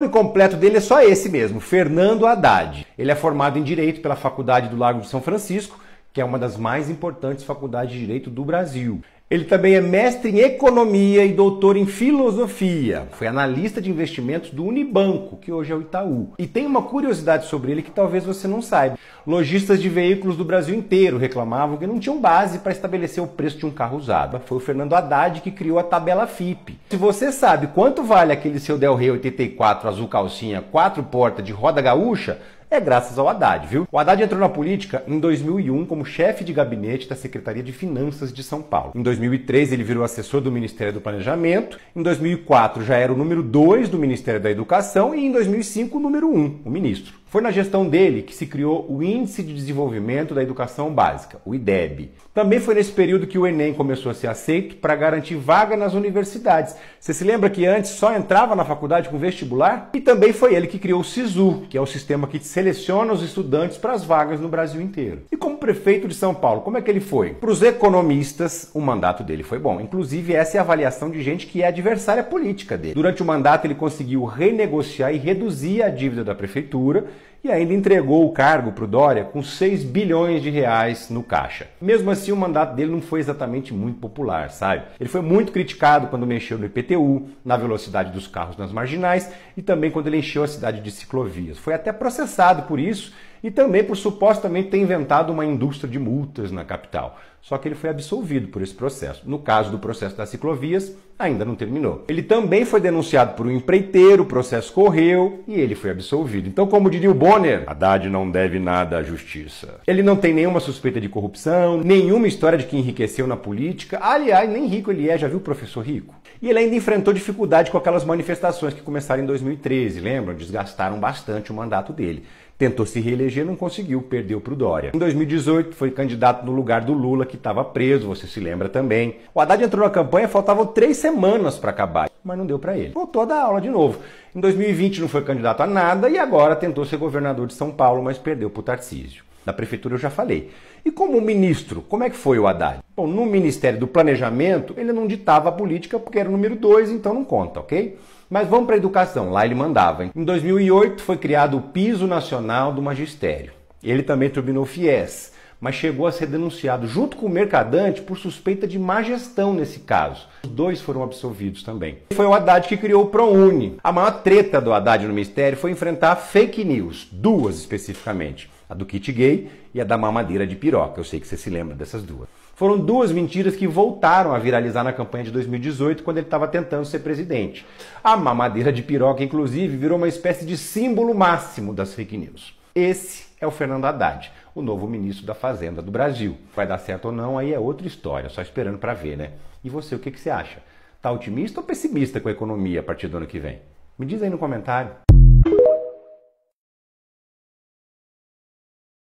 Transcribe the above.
nome completo dele é só esse mesmo, Fernando Haddad. Ele é formado em Direito pela Faculdade do Lago de São Francisco, que é uma das mais importantes faculdades de Direito do Brasil. Ele também é mestre em economia e doutor em filosofia. Foi analista de investimentos do Unibanco, que hoje é o Itaú. E tem uma curiosidade sobre ele que talvez você não saiba. Lojistas de veículos do Brasil inteiro reclamavam que não tinham base para estabelecer o preço de um carro usado. Foi o Fernando Haddad que criou a tabela FIP. Se você sabe quanto vale aquele seu Del Rey 84 azul calcinha, quatro portas de roda gaúcha, é graças ao Haddad, viu? O Haddad entrou na política em 2001 como chefe de gabinete da Secretaria de Finanças de São Paulo. Em 2003, ele virou assessor do Ministério do Planejamento. Em 2004, já era o número 2 do Ministério da Educação. E em 2005, o número 1, um, o ministro. Foi na gestão dele que se criou o Índice de Desenvolvimento da Educação Básica, o IDEB. Também foi nesse período que o Enem começou a ser aceito para garantir vaga nas universidades. Você se lembra que antes só entrava na faculdade com vestibular? E também foi ele que criou o SISU, que é o sistema que seleciona os estudantes para as vagas no Brasil inteiro. E como prefeito de São Paulo, como é que ele foi? Para os economistas, o mandato dele foi bom. Inclusive, essa é a avaliação de gente que é adversária política dele. Durante o mandato, ele conseguiu renegociar e reduzir a dívida da prefeitura e ainda entregou o cargo para o Dória com 6 bilhões de reais no caixa. Mesmo assim, o mandato dele não foi exatamente muito popular, sabe? Ele foi muito criticado quando mexeu no IPTU, na velocidade dos carros nas marginais e também quando ele encheu a cidade de ciclovias. Foi até processado por isso e também por supostamente ter inventado uma indústria de multas na capital. Só que ele foi absolvido por esse processo. No caso do processo das ciclovias, ainda não terminou. Ele também foi denunciado por um empreiteiro, o processo correu e ele foi absolvido. Então, como diria o Bonner, Haddad não deve nada à justiça. Ele não tem nenhuma suspeita de corrupção, nenhuma história de que enriqueceu na política. Aliás, nem rico ele é, já viu o professor rico? E ele ainda enfrentou dificuldade com aquelas manifestações que começaram em 2013, lembram? Desgastaram bastante o mandato dele. Tentou se reeleger, não conseguiu, perdeu para o Dória. Em 2018, foi candidato no lugar do Lula, que estava preso, você se lembra também. O Haddad entrou na campanha, faltavam três semanas para acabar, mas não deu para ele. Voltou a dar aula de novo. Em 2020 não foi candidato a nada e agora tentou ser governador de São Paulo, mas perdeu para o Tarcísio da prefeitura eu já falei. E como ministro, como é que foi o Haddad? Bom, no Ministério do Planejamento, ele não ditava a política porque era o número 2, então não conta, ok? Mas vamos para a educação, lá ele mandava. Hein? Em 2008 foi criado o Piso Nacional do Magistério. Ele também turbinou o FIES mas chegou a ser denunciado junto com o mercadante por suspeita de má gestão nesse caso. Os dois foram absolvidos também. Foi o Haddad que criou o ProUni. A maior treta do Haddad no Ministério foi enfrentar fake news, duas especificamente. A do kit gay e a da mamadeira de piroca. Eu sei que você se lembra dessas duas. Foram duas mentiras que voltaram a viralizar na campanha de 2018, quando ele estava tentando ser presidente. A mamadeira de piroca, inclusive, virou uma espécie de símbolo máximo das fake news. Esse é o Fernando Haddad, o novo ministro da Fazenda do Brasil. Vai dar certo ou não, aí é outra história, só esperando para ver, né? E você, o que, que você acha? Tá otimista ou pessimista com a economia a partir do ano que vem? Me diz aí no comentário.